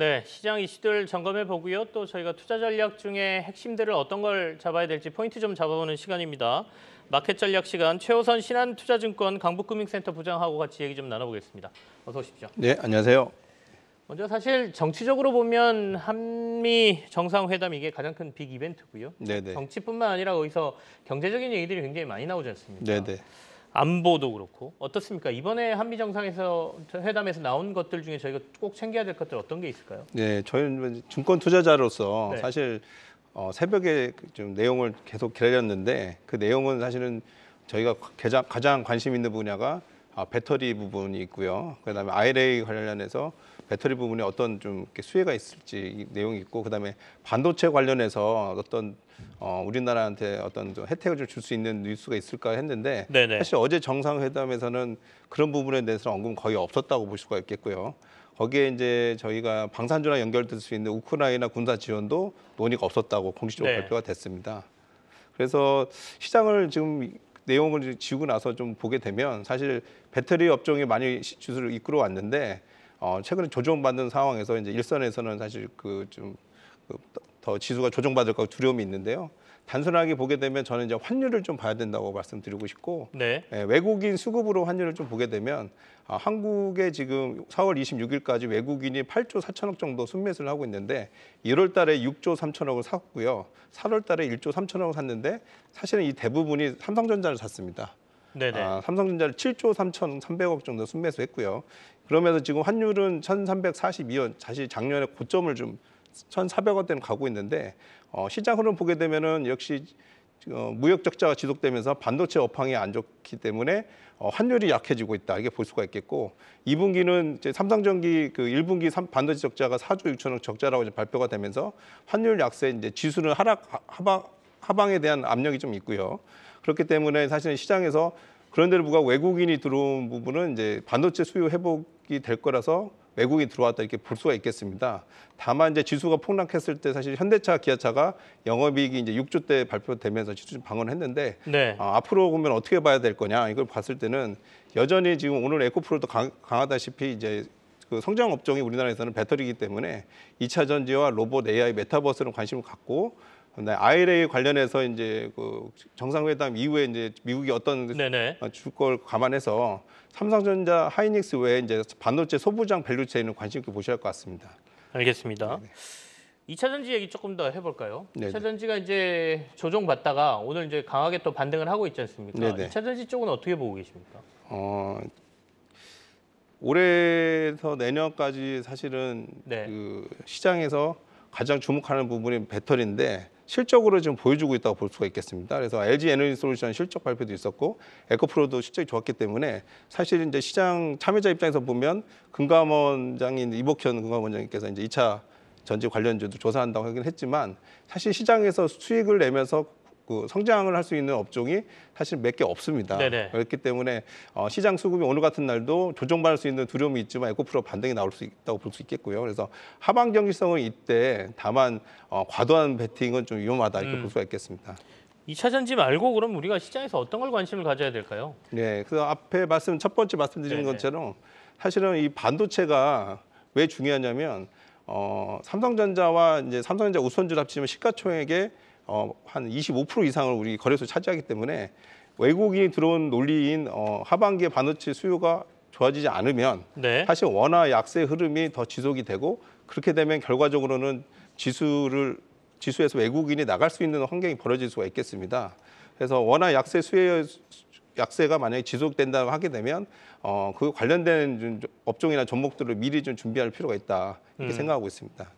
네, 시장 이슈들 점검해 보고요. 또 저희가 투자 전략 중에 핵심들을 어떤 걸 잡아야 될지 포인트 좀 잡아보는 시간입니다. 마켓 전략 시간 최호선 신한투자증권 강북금융센터 부장하고 같이 얘기 좀 나눠보겠습니다. 어서 오십시오. 네, 안녕하세요. 먼저 사실 정치적으로 보면 한미 정상회담 이게 가장 큰 빅 이벤트고요. 네네. 네. 정치뿐만 아니라 거기서 경제적인 얘기들이 굉장히 많이 나오지 않습니까? 네네. 네. 안보도 그렇고 어떻습니까? 이번에 한미 정상에서 회담에서 나온 것들 중에 저희가 꼭 챙겨야 될 것들 어떤 게 있을까요? 네, 저희는 증권 투자자로서 네. 사실 어, 새벽에 좀 내용을 계속 기다렸는데 그 내용은 사실은 저희가 가장, 가장 관심 있는 분야가 아, 배터리 부분이 있고요. 그다음에 IRA 관련해서 배터리 부분에 어떤 좀 수혜가 있을지 내용이 있고 그다음에 반도체 관련해서 어떤 어, 우리나라한테 어떤 좀 혜택을 줄 수 있는 뉴스가 있을까 했는데 네네. 사실 어제 정상회담에서는 그런 부분에 대해서 는 언급 거의 없었다고 볼 수가 있겠고요. 거기에 이제 저희가 방산주나 연결될 수 있는 우크라이나 군사 지원도 논의가 없었다고 공식적으로 네. 발표가 됐습니다. 그래서 시장을 지금 내용을 지우고 나서 좀 보게 되면 사실 배터리 업종이 많이 주수를 이끌어 왔는데 어, 최근에 조정받는 상황에서 이제 일선에서는 사실 그좀더 그 지수가 조정받을 거 두려움이 있는데요. 단순하게 보게 되면 저는 이제 환율을 좀 봐야 된다고 말씀드리고 싶고 네. 예, 외국인 수급으로 환율을 좀 보게 되면 아, 한국에 지금 4월 26일까지 외국인이 8조 4천억 정도 순매수를 하고 있는데 1월 달에 6조 3천억을 샀고요. 4월 달에 1조 3천억을 샀는데 사실은 이 대부분이 삼성전자를 샀습니다. 네네. 아, 삼성전자를 7조 3,300억 정도 순매수했고요. 그러면서 지금 환율은 1,342원, 사실 작년에 고점을 좀 1,400원대는 가고 있는데 어, 시장 흐름 보게 되면은 역시 어, 무역 적자가 지속되면서 반도체 업황이 안 좋기 때문에 어, 환율이 약해지고 있다. 이게 볼 수가 있겠고 2분기는 이제 삼성전기 그 1분기 삼, 반도체 적자가 4조 6천억 적자라고 이제 발표가 되면서 환율 약세 이제 지수는 하락 하방 하방에 대한 압력이 좀 있고요. 그렇기 때문에 사실은 시장에서 그런데도 불구 외국인이 들어온 부분은 이제 반도체 수요 회복이 될 거라서 외국이 들어왔다 이렇게 볼 수가 있겠습니다. 다만 이제 지수가 폭락했을 때 사실 현대차, 기아차가 영업이익이 이제 6조 때 발표되면서 지수 좀 방어했는데 네. 어, 앞으로 보면 어떻게 봐야 될 거냐 이걸 봤을 때는 여전히 지금 오늘 에코프로도 강, 강하다시피 이제 그 성장 업종이 우리나라에서는 배터리이기 때문에 이차 전지와 로봇, AI, 메타버스는 관심을 갖고 IRA 관련해서 이제 그 정상회담 이후에 이제 미국이 어떤 줄걸 어, 감안해서 삼성전자, 하이닉스 외에 이제 반도체 소부장 밸류체인을 관심 있게 보셔야 할 것 같습니다. 알겠습니다. 네네. 2차 전지 얘기 조금 더 해볼까요? 네네. 2차 전지가 이제 조정받다가 오늘 이제 강하게 또 반등을 하고 있지 않습니까? 네네. 2차 전지 쪽은 어떻게 보고 계십니까? 어, 올해에서 내년까지 사실은 네. 그 시장에서 가장 주목하는 부분이 배터리인데 실적으로 지금 보여주고 있다고 볼 수가 있겠습니다. 그래서 LG 에너지 솔루션 실적 발표도 있었고 에코프로도 실적이 좋았기 때문에 사실 이제 시장 참여자 입장에서 보면 금감원장인 이복현 금감원장님께서 이제 2차 전지 관련주도 조사한다고 하긴 했지만 사실 시장에서 수익을 내면서 그 성장을 할 수 있는 업종이 사실 몇 개 없습니다. 네네. 그렇기 때문에 어, 시장 수급이 오늘 같은 날도 조정받을 수 있는 두려움이 있지만 에코프로 반등이 나올 수 있다고 볼 수 있겠고요. 그래서 하방 경기성은 이때 다만 어, 과도한 베팅은 좀 위험하다 이렇게 음. 볼 수가 있겠습니다. 2차전지 말고 그럼 우리가 시장에서 어떤 걸 관심을 가져야 될까요? 네, 그 앞에 말씀 첫 번째 말씀드린 네네. 것처럼 사실은 이 반도체가 왜 중요하냐면 어, 삼성전자와 이제 삼성전자 우선주 합치면 시가총액의 어, 한25% 이상을 우리 거래소 차지하기 때문에 외국인이 들어온 논리인 어, 하반기에 반도체 수요가 좋아지지 않으면 네. 사실 원화 약세 흐름이 더 지속이 되고 그렇게 되면 결과적으로는 지수를 지수에서 외국인이 나갈 수 있는 환경이 벌어질 수가 있겠습니다. 그래서 원화 약세 수요 약세가 만약에 지속된다고 하게 되면 어, 그 관련된 업종이나 종목들을 미리 좀 준비할 필요가 있다 이렇게 음. 생각하고 있습니다.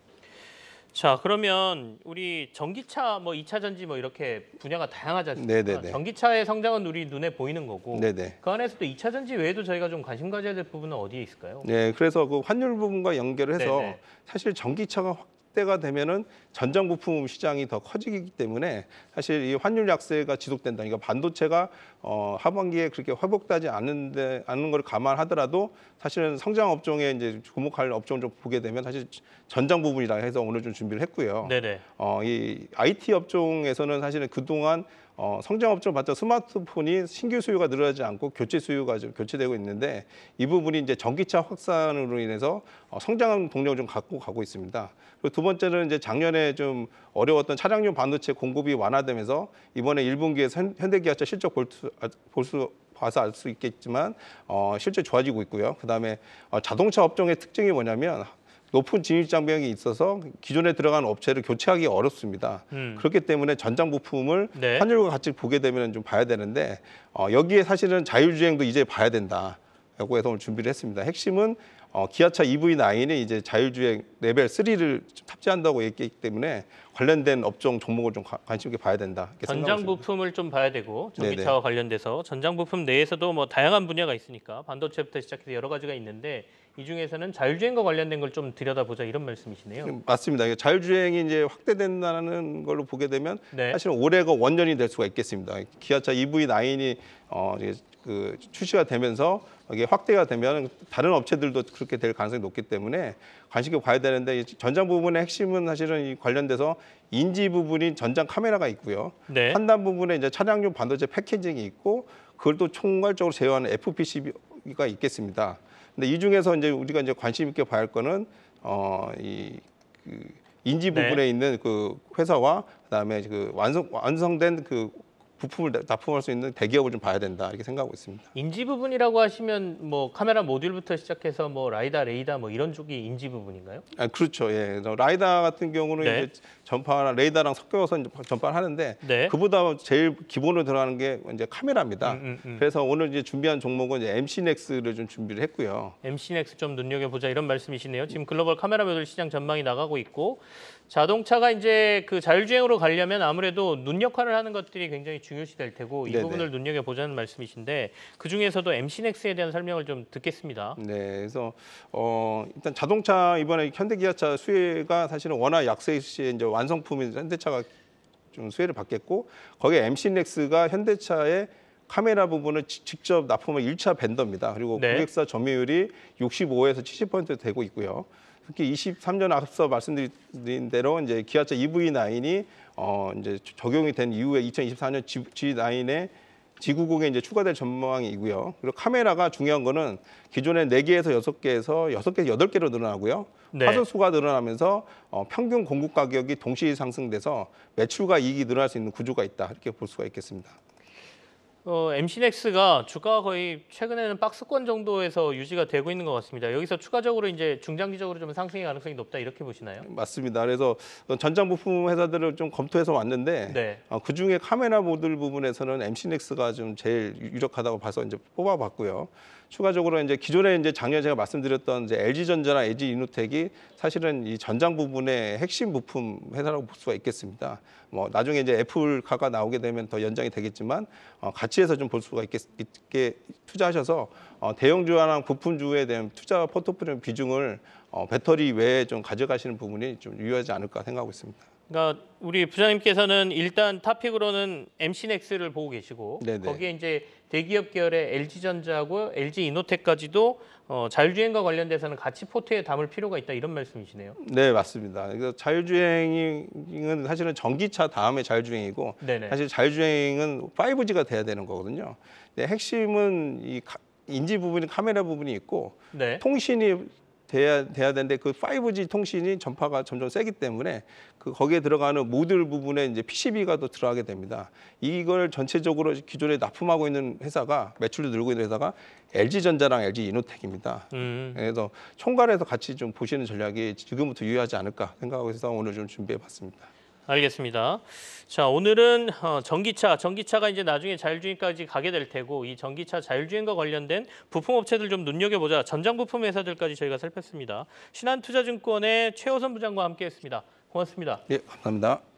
자 그러면 우리 전기차 뭐 2차 전지 뭐 이렇게 분야가 다양하지 않습니까? 네네네. 전기차의 성장은 우리 눈에 보이는 거고 네네. 그 안에서 또 2차 전지 외에도 저희가 좀 관심 가져야 될 부분은 어디에 있을까요? 네, 그래서 그 환율 부분과 연결을 해서 네네. 사실 전기차가 확 때가 되면은 전장 부품 시장이 더 커지기 때문에 사실 이 환율 약세가 지속된다. 그러니까 반도체가 어, 하반기에 그렇게 회복되지 않는데 않는 걸 감안하더라도 사실은 성장 업종에 이제 주목할 업종 좀 보게 되면 사실 전장 부분이라 해서 오늘 좀 준비를 했고요. 네네. 어, 이 IT 업종에서는 사실은 그동안 어, 성장업종을로 봤자 스마트폰이 신규 수요가 늘어나지 않고 교체 수요가 좀 교체되고 있는데 이 부분이 이제 전기차 확산으로 인해서 어, 성장 한 동력을 좀 갖고 가고 있습니다. 그리고 두 번째는 이제 작년에 좀 어려웠던 차량용 반도체 공급이 완화되면서 이번에 1분기에 현대기아차 실적 볼수 아, 볼수 봐서 알 수 있겠지만 어, 실제 좋아지고 있고요. 그다음에 어, 자동차 업종의 특징이 뭐냐면 높은 진입장벽이 있어서 기존에 들어간 업체를 교체하기 어렵습니다. 음. 그렇기 때문에 전장 부품을 네. 환율과 같이 보게 되면 좀 봐야 되는데 어, 여기에 사실은 자율주행도 이제 봐야 된다. 라고 해서 오늘 준비를 했습니다. 핵심은 어, 기아차 EV9에 이제 자율주행 레벨 3를 탑재한다고 얘기했기 때문에 관련된 업종 종목을 좀 가, 관심 있게 봐야 된다. 전장 부품을 좀 봐야 되고 전기차와 네네. 관련돼서 전장 부품 내에서도 뭐 다양한 분야가 있으니까 반도체부터 시작해서 여러 가지가 있는데 이 중에서는 자율주행과 관련된 걸 좀 들여다보자 이런 말씀이시네요. 음, 맞습니다. 자율주행이 이제 확대된다는 걸로 보게 되면 네. 사실은 올해가 원년이 될 수가 있겠습니다. 기아차 EV9이 어, 그 출시가 되면서 이게 확대가 되면 다른 업체들도 그렇게 될 가능성이 높기 때문에 관심있게 봐야 되는데 전장 부분의 핵심은 사실은 이 관련돼서 인지 부분이 전장 카메라가 있고요. 네. 판단 부분에 이제 차량용 반도체 패키징이 있고 그걸 또 총괄적으로 제어하는 FPCB가 있겠습니다. 근데 이 중에서 이제 우리가 이제 관심 있게 봐야 할 거는 어이 그 인지 네. 부분에 네. 있는 그 회사와 그다음에 그 완성 완성된 그 부품을 납품할 수 있는 대기업을 좀 봐야 된다 이렇게 생각하고 있습니다. 인지 부분이라고 하시면 뭐 카메라 모듈부터 시작해서 뭐 라이다, 레이다 뭐 이런 쪽이 인지 부분인가요? 아, 그렇죠. 예. 라이다 같은 경우는 네. 이제 전파랑 레이다랑 섞여서 전파를 하는데 네. 그보다 제일 기본으로 들어가는 게 이제 카메라입니다. 음, 음, 음. 그래서 오늘 이제 준비한 종목은 이제 MCNX를 좀 준비를 했고요. MCNX 좀 눈여겨 보자 이런 말씀이시네요. 지금 글로벌 카메라 모듈 시장 전망이 나가고 있고 자동차가 이제 그 자율주행으로 가려면 아무래도 눈 역할을 하는 것들이 굉장히 중요시 될 테고 이 네네. 부분을 눈여겨 보자는 말씀이신데 그 중에서도 MC넥스에 대한 설명을 좀 듣겠습니다. 네, 그래서 어, 일단 자동차 이번에 현대기아차 수혜가 사실은 워낙 약세 시에 이제 완성품인 현대차가 좀 수혜를 받겠고 거기에 MC넥스가 현대차의 카메라 부분을 직접 납품을 일차 벤더입니다. 그리고 네. 고객사 점유율이 65에서 70% 되고 있고요. 특히 23년 앞서 말씀드린 대로 이제 기아차 EV9이 어 이제 적용이 된 이후에 2024년 G9에 지구공에 이제 추가될 전망이고요. 그리고 카메라가 중요한 거는 기존에 4개에서 6개에서 6개, 8개로 늘어나고요. 네. 화소수가 늘어나면서 어, 평균 공급 가격이 동시 상승돼서 매출과 이익이 늘어날 수 있는 구조가 있다. 이렇게 볼 수가 있겠습니다. 어, MC넥스가 주가가 거의 최근에는 박스권 정도에서 유지가 되고 있는 것 같습니다. 여기서 추가적으로 이제 중장기적으로 좀 상승의 가능성이 높다 이렇게 보시나요? 맞습니다. 그래서 전장 부품 회사들을 좀 검토해서 왔는데 네. 어, 그 중에 카메라 모듈 부분에서는 MC넥스가 좀 제일 유력하다고 봐서 이제 뽑아봤고요. 추가적으로 이제 기존에 이제 작년에 제가 말씀드렸던 이제 LG전자나 LG 이노텍이 사실은 이 전장 부분의 핵심 부품 회사라고 볼 수가 있겠습니다. 뭐 나중에 이제 애플카가 나오게 되면 더 연장이 되겠지만 어, 가치에서 좀 볼 수가 있겠, 있게 투자하셔서 어, 대형주와 부품주에 대한 투자 포트폴리오 비중을 어, 배터리 외에 좀 가져가시는 부분이 좀 유효하지 않을까 생각하고 있습니다. 그러니까 우리 부장님께서는 일단 탑픽으로는 MC넥스를 보고 계시고 네네. 네. 거기에 이제 대기업 계열의 LG전자하고 LG이노텍까지도 어, 자율주행과 관련돼서는 같이 포트에 담을 필요가 있다 이런 말씀이시네요. 네 맞습니다. 그래서 자율주행은 사실은 전기차 다음에 자율주행이고 네네. 네. 사실 자율주행은 5G가 돼야 되는 거거든요. 근 핵심은 이 인지 부분이 카메라 부분이 있고 네. 통신이 돼야, 돼야 되는데 그 5G 통신이 전파가 점점 세기 때문에 그 거기에 들어가는 모듈 부분에 이제 PCB가 또 들어가게 됩니다. 이걸 전체적으로 기존에 납품하고 있는 회사가 매출도 늘고 있는 회사가 LG전자랑 LG이노텍입니다. 음. 그래서 총괄해서 같이 좀 보시는 전략이 지금부터 유효하지 않을까 생각하고 있어서 오늘 좀 준비해 봤습니다. 알겠습니다. 자, 오늘은 어, 전기차, 전기차가 이제 나중에 자율주행까지 가게 될 테고 이 전기차 자율주행과 관련된 부품업체들 좀 눈여겨보자 전장부품 회사들까지 저희가 살폈습니다. 신한투자증권의 최호선 부장과 함께했습니다. 고맙습니다. 예, 감사합니다.